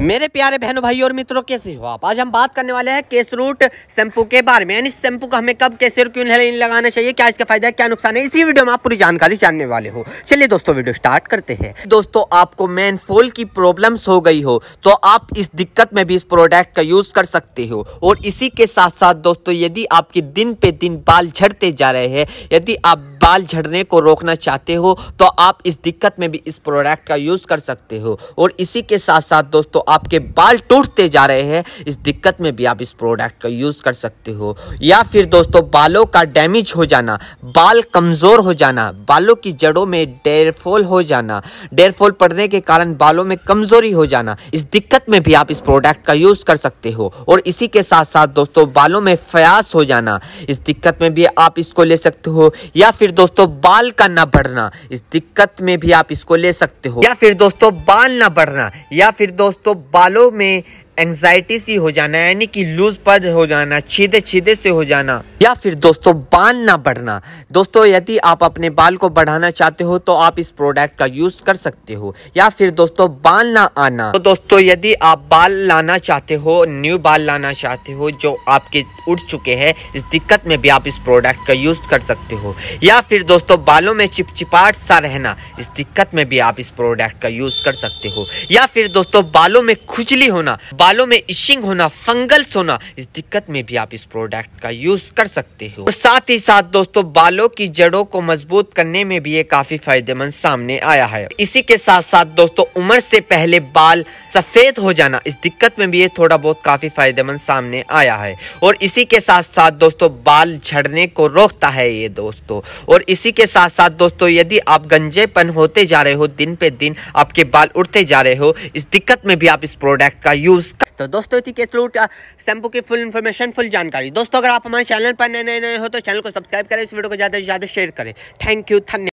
मेरे प्यारे बहनों भाई और मित्रों कैसे हो आप आज हम बात करने वाले हैं केस रूट शैम्पू के बारे में यानी शैम्पू का हमें कब कैसे और क्यों नहीं लगाना चाहिए क्या इसका फायदा है क्या नुकसान है इसी वीडियो में आप पूरी जानकारी जानने वाले हो चलिए दोस्तों वीडियो स्टार्ट करते हैं दोस्तों आपको मैन फोल की प्रॉब्लम्स हो गई हो तो आप इस दिक्कत में भी इस प्रोडक्ट का यूज कर सकते हो और इसी के साथ साथ दोस्तों यदि आपके दिन पे दिन बाल झड़ते जा रहे हैं यदि आप बाल झड़ने को रोकना चाहते हो तो आप इस दिक्कत में भी इस प्रोडक्ट का यूज कर सकते हो और इसी के साथ साथ दोस्तों आपके बाल टूटते जा रहे हैं इस दिक्कत में भी आप इस प्रोडक्ट का यूज़ कर सकते हो या फिर दोस्तों बालों का डैमेज हो जाना बाल कमज़ोर हो जाना बालों की जड़ों में डेरफोल हो जाना डेरफोल पड़ने के कारण बालों में कमज़ोरी हो जाना इस दिक्कत में भी आप इस प्रोडक्ट का यूज़ कर सकते हो और इसी के साथ साथ दोस्तों बालों में फयास हो जाना इस दिक्कत में भी आप इसको ले सकते हो या फिर दोस्तों बाल का ना बढ़ना इस दिक्कत में भी आप इसको ले सकते हो या फिर दोस्तों बाल ना बढ़ना या फिर दोस्तों बालों में एंजाइटी सी हो जाना यानी कि लूज पद हो जाना छीदे छीदे से हो जाना या फिर दोस्तों बाल ना बढ़ना दोस्तों यदि आप अपने बाल को बढ़ाना चाहते हो तो आप इस प्रोडक्ट का यूज कर सकते हो या फिर दोस्तों बाल ना आना तो दोस्तों यदि आप बाल लाना चाहते हो न्यू बाल लाना चाहते हो जो आपके उठ चुके हैं इस दिक्कत में भी आप इस प्रोडक्ट का यूज कर सकते हो या फिर दोस्तों बालों में चिपचिपाट सा रहना इस दिक्कत में भी आप इस प्रोडक्ट का यूज कर सकते हो या फिर दोस्तों बालों में खुजली होना बालों में इशिंग होना फंगल होना इस दिक्कत में भी आप इस प्रोडक्ट का यूज कर सकते हो और साथ ही साथ दोस्तों बालों की जड़ों को मजबूत करने में भी ये काफी फायदेमंद सामने आया है इसी के साथ साथ दोस्तों उम्र से पहले बाल सफेद हो जाना इस दिक्कत में भी ये थोड़ा बहुत काफी फायदेमंद सामने आया है और इसी के साथ साथ दोस्तों बाल झड़ने को रोकता है ये दोस्तों और इसी के साथ साथ दोस्तों यदि आप गंजेपन होते जा रहे हो दिन पे दिन आपके बाल उड़ते जा रहे हो इस दिक्कत में भी आप इस प्रोडक्ट का यूज तो दोस्तों इसी केस लूट शैम्पू की फुल इन्फॉर्मेशन फुल जानकारी दोस्तों अगर आप हमारे चैनल पर नए नए नए हो तो चैनल को सब्सक्राइब करें इस वीडियो को ज़्यादा से ज़्यादा शेयर करें थैंक यू धन्यवाद